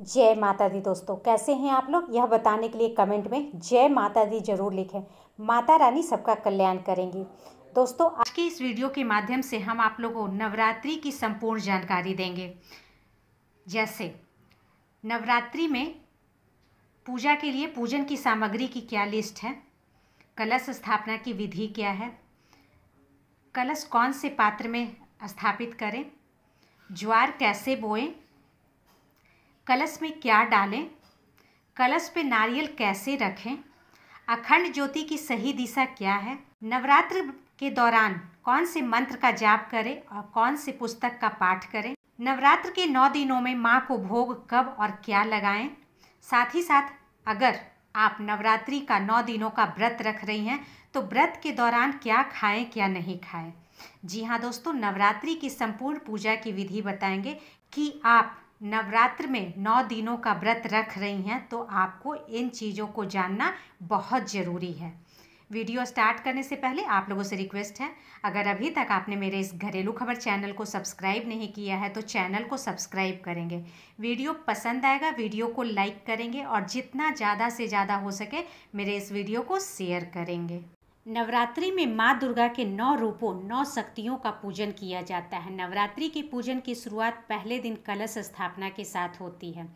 जय माता दी दोस्तों कैसे हैं आप लोग यह बताने के लिए कमेंट में जय माता दी जरूर लिखें माता रानी सबका कल्याण करेंगी दोस्तों आज के इस वीडियो के माध्यम से हम आप लोगों को नवरात्रि की संपूर्ण जानकारी देंगे जैसे नवरात्रि में पूजा के लिए पूजन की सामग्री की क्या लिस्ट है कलश स्थापना की विधि क्या है कलश कौन से पात्र में स्थापित करें ज्वार कैसे बोएं कलश में क्या डालें कलश पे नारियल कैसे रखें अखंड ज्योति की सही दिशा क्या है नवरात्र के दौरान कौन से मंत्र का जाप करें और कौन से पुस्तक का पाठ करें नवरात्र के नौ दिनों में माँ को भोग कब और क्या लगाएं साथ ही साथ अगर आप नवरात्रि का नौ दिनों का व्रत रख रही हैं तो व्रत के दौरान क्या खाएं क्या नहीं खाएं जी हाँ दोस्तों नवरात्रि की संपूर्ण पूजा की विधि बताएंगे कि आप नवरात्र में नौ दिनों का व्रत रख रही हैं तो आपको इन चीज़ों को जानना बहुत ज़रूरी है वीडियो स्टार्ट करने से पहले आप लोगों से रिक्वेस्ट है अगर अभी तक आपने मेरे इस घरेलू खबर चैनल को सब्सक्राइब नहीं किया है तो चैनल को सब्सक्राइब करेंगे वीडियो पसंद आएगा वीडियो को लाइक करेंगे और जितना ज़्यादा से ज़्यादा हो सके मेरे इस वीडियो को शेयर करेंगे नवरात्रि में माँ दुर्गा के नौ रूपों नौ शक्तियों का पूजन किया जाता है नवरात्रि के पूजन की शुरुआत पहले दिन कलश स्थापना के साथ होती है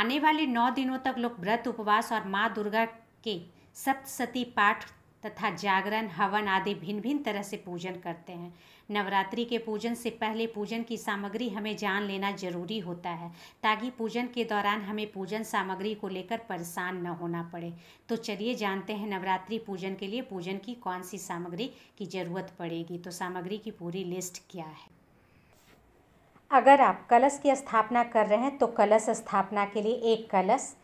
आने वाले नौ दिनों तक लोग व्रत उपवास और माँ दुर्गा के सप्तशती पाठ तथा जागरण हवन आदि भिन्न भिन्न तरह से पूजन करते हैं नवरात्रि के पूजन से पहले पूजन की सामग्री हमें जान लेना जरूरी होता है ताकि पूजन के दौरान हमें पूजन सामग्री को लेकर परेशान न होना पड़े तो चलिए जानते हैं नवरात्रि पूजन के लिए पूजन की कौन सी सामग्री की ज़रूरत पड़ेगी तो सामग्री की पूरी लिस्ट क्या है अगर आप कलश की स्थापना कर रहे हैं तो कलश स्थापना के लिए एक कलश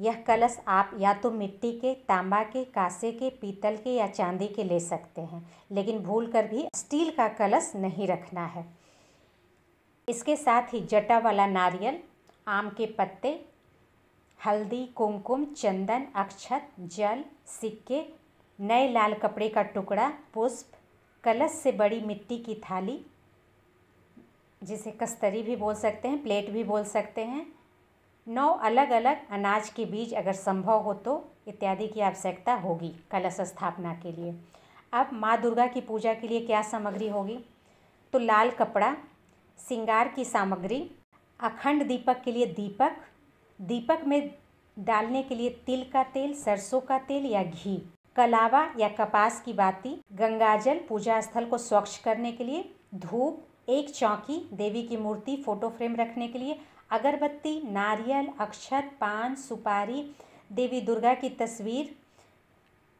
यह कलश आप या तो मिट्टी के तांबा के कासे के पीतल के या चांदी के ले सकते हैं लेकिन भूल कर भी स्टील का कलश नहीं रखना है इसके साथ ही जटा वाला नारियल आम के पत्ते हल्दी कुमकुम चंदन अक्षत जल सिक्के नए लाल कपड़े का टुकड़ा पुष्प कलश से बड़ी मिट्टी की थाली जिसे कस्तरी भी बोल सकते हैं प्लेट भी बोल सकते हैं नौ अलग अलग अनाज के बीज अगर संभव हो तो इत्यादि की आवश्यकता होगी कलश स्थापना के लिए अब माँ दुर्गा की पूजा के लिए क्या सामग्री होगी तो लाल कपड़ा सिंगार की सामग्री अखंड दीपक के लिए दीपक दीपक में डालने के लिए तिल का तेल सरसों का तेल या घी कलावा या कपास की बाती गंगाजल पूजा स्थल को स्वच्छ करने के लिए धूप एक चौकी देवी की मूर्ति फोटो फ्रेम रखने के लिए अगरबत्ती नारियल अक्षत पान सुपारी देवी दुर्गा की तस्वीर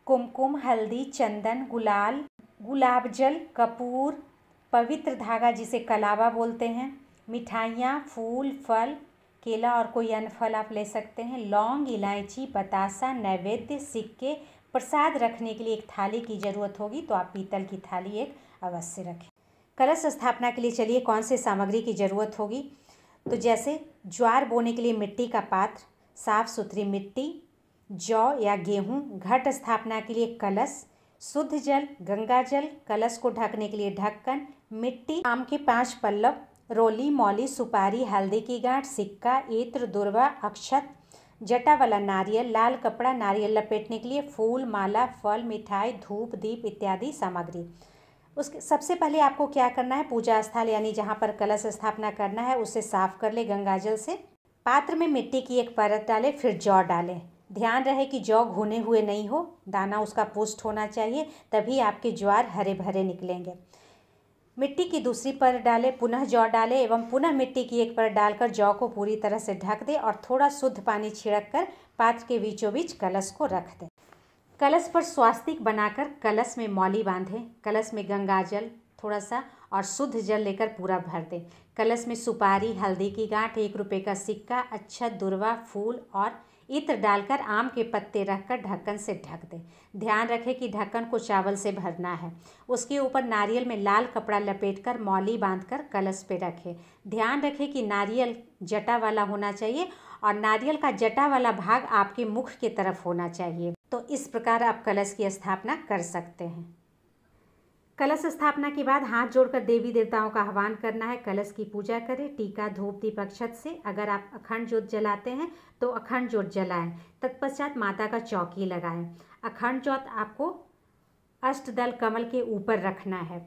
कुमकुम हल्दी चंदन गुलाल गुलाब जल कपूर पवित्र धागा जिसे कलावा बोलते हैं मिठाइयाँ फूल फल केला और कोई अन्य फल आप ले सकते हैं लौंग इलायची बतासा नैवेद्य सिक्के प्रसाद रखने के लिए एक थाली की ज़रूरत होगी तो आप पीतल की थाली एक अवश्य रखें कलश स्थापना के लिए चलिए कौन से सामग्री की ज़रूरत होगी तो जैसे ज्वार बोने के लिए मिट्टी का पात्र साफ सुथरी मिट्टी जौ या गेहूं घट स्थापना के लिए कलश शुद्ध जल गंगा जल कलश को ढकने के लिए ढक्कन मिट्टी आम के पांच पल्लव रोली मौली सुपारी हल्दी की गांठ सिक्का इत्र दुर्वा अक्षत जटा वाला नारियल लाल कपड़ा नारियल लपेटने के लिए फूल माला फल मिठाई धूप दीप इत्यादि सामग्री उसके सबसे पहले आपको क्या करना है पूजा स्थल यानी जहाँ पर कलश स्थापना करना है उसे साफ कर ले गंगा जल से पात्र में मिट्टी की एक परत डालें फिर जौ डालें ध्यान रहे कि जौ घुने हुए नहीं हो दाना उसका पुष्ट होना चाहिए तभी आपके ज्वार हरे भरे निकलेंगे मिट्टी की दूसरी पर डालें पुनः जौ डाले एवं पुनः मिट्टी की एक पर डालकर जौ को पूरी तरह से ढक दे और थोड़ा शुद्ध पानी छिड़क कर पात्र के बीचों बीच कलश को रख दें कलश पर स्वास्तिक बनाकर कलश में मौली बांधें कलश में गंगा जल थोड़ा सा और शुद्ध जल लेकर पूरा भर दें कलश में सुपारी हल्दी की गांठ एक रुपये का सिक्का अच्छा दुर्वा फूल और इत्र डालकर आम के पत्ते रखकर ढक्कन से ढक दें ध्यान रखें कि ढक्कन को चावल से भरना है उसके ऊपर नारियल में लाल कपड़ा लपेटकर मौली बांधकर कलश पे रखें ध्यान रखें कि नारियल जटा वाला होना चाहिए और नारियल का जटा वाला भाग आपके मुख की तरफ होना चाहिए तो इस प्रकार आप कलश की स्थापना कर सकते हैं कलश स्थापना के बाद हाथ जोड़कर देवी देवताओं का आह्वान करना है कलश की पूजा करें टीका धूप दीप अक्षत से अगर आप अखंड ज्योत जलाते हैं तो अखंड ज्योत जलाएं तत्पश्चात माता का चौकी लगाएं अखंड ज्योत आपको अष्टदल कमल के ऊपर रखना है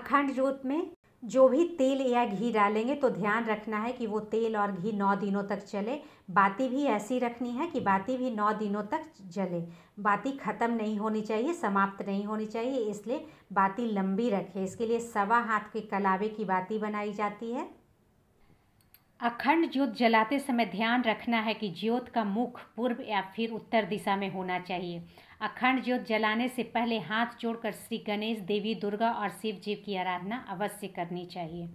अखंड ज्योत में जो भी तेल या घी डालेंगे तो ध्यान रखना है कि वो तेल और घी नौ दिनों तक चले बाती भी ऐसी रखनी है कि बाती भी नौ दिनों तक जले बाती ख़त्म नहीं होनी चाहिए समाप्त नहीं होनी चाहिए इसलिए बाती लंबी रखें इसके लिए सवा हाथ के कलावे की बाती बनाई जाती है अखंड ज्योत जलाते समय ध्यान रखना है कि ज्योत का मुख पूर्व या फिर उत्तर दिशा में होना चाहिए अखंड ज्योत जलाने से पहले हाथ जोड़कर श्री गणेश देवी दुर्गा और शिव जी की आराधना अवश्य करनी चाहिए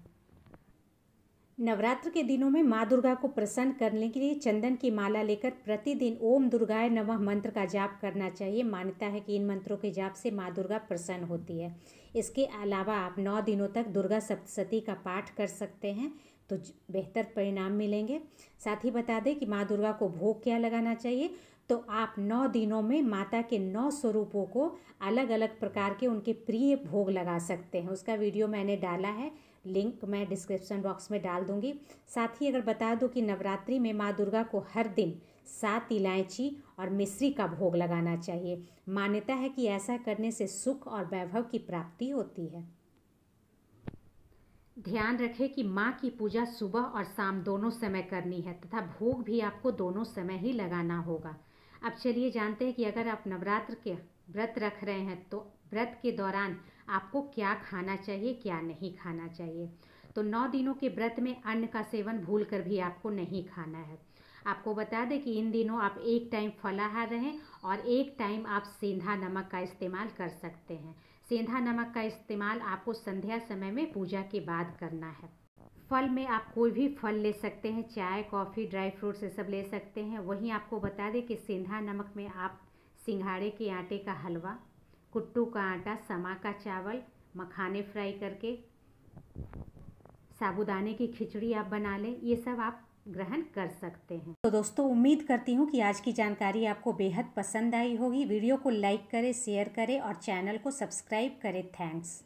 नवरात्र के दिनों में माँ दुर्गा को प्रसन्न करने के लिए चंदन की माला लेकर प्रतिदिन ओम दुर्गाय नमः मंत्र का जाप करना चाहिए मान्यता है कि इन मंत्रों के जाप से माँ दुर्गा प्रसन्न होती है इसके अलावा आप नौ दिनों तक दुर्गा सप्तशती का पाठ कर सकते हैं तो बेहतर परिणाम मिलेंगे साथ ही बता दें कि माँ दुर्गा को भोग क्या लगाना चाहिए तो आप नौ दिनों में माता के नौ स्वरूपों को अलग अलग प्रकार के उनके प्रिय भोग लगा सकते हैं उसका वीडियो मैंने डाला है लिंक मैं डिस्क्रिप्शन बॉक्स में डाल दूंगी साथ ही अगर बता दूं कि नवरात्रि में माँ दुर्गा को हर दिन सात इलायची और मिश्री का भोग लगाना चाहिए मान्यता है कि ऐसा करने से सुख और वैभव की प्राप्ति होती है ध्यान रखें कि माँ की पूजा सुबह और शाम दोनों समय करनी है तथा भोग भी आपको दोनों समय ही लगाना होगा अब चलिए जानते हैं कि अगर आप नवरात्र के व्रत रख रहे हैं तो व्रत के दौरान आपको क्या खाना चाहिए क्या नहीं खाना चाहिए तो नौ दिनों के व्रत में अन्न का सेवन भूल कर भी आपको नहीं खाना है आपको बता दें कि इन दिनों आप एक टाइम फलाहार रहें और एक टाइम आप सेंधा नमक का इस्तेमाल कर सकते हैं सेंधा नमक का इस्तेमाल आपको संध्या समय में पूजा के बाद करना है फल में आप कोई भी फल ले सकते हैं चाय कॉफ़ी ड्राई फ्रूट्स ये सब ले सकते हैं वहीं आपको बता दें कि सेंधा नमक में आप सिंघाड़े के आटे का हलवा कुट्टू का आटा समा का चावल मखाने फ्राई करके साबुदाने की खिचड़ी आप बना लें ये सब आप ग्रहण कर सकते हैं तो दोस्तों उम्मीद करती हूँ कि आज की जानकारी आपको बेहद पसंद आई होगी वीडियो को लाइक करें शेयर करें और चैनल को सब्सक्राइब करें थैंक्स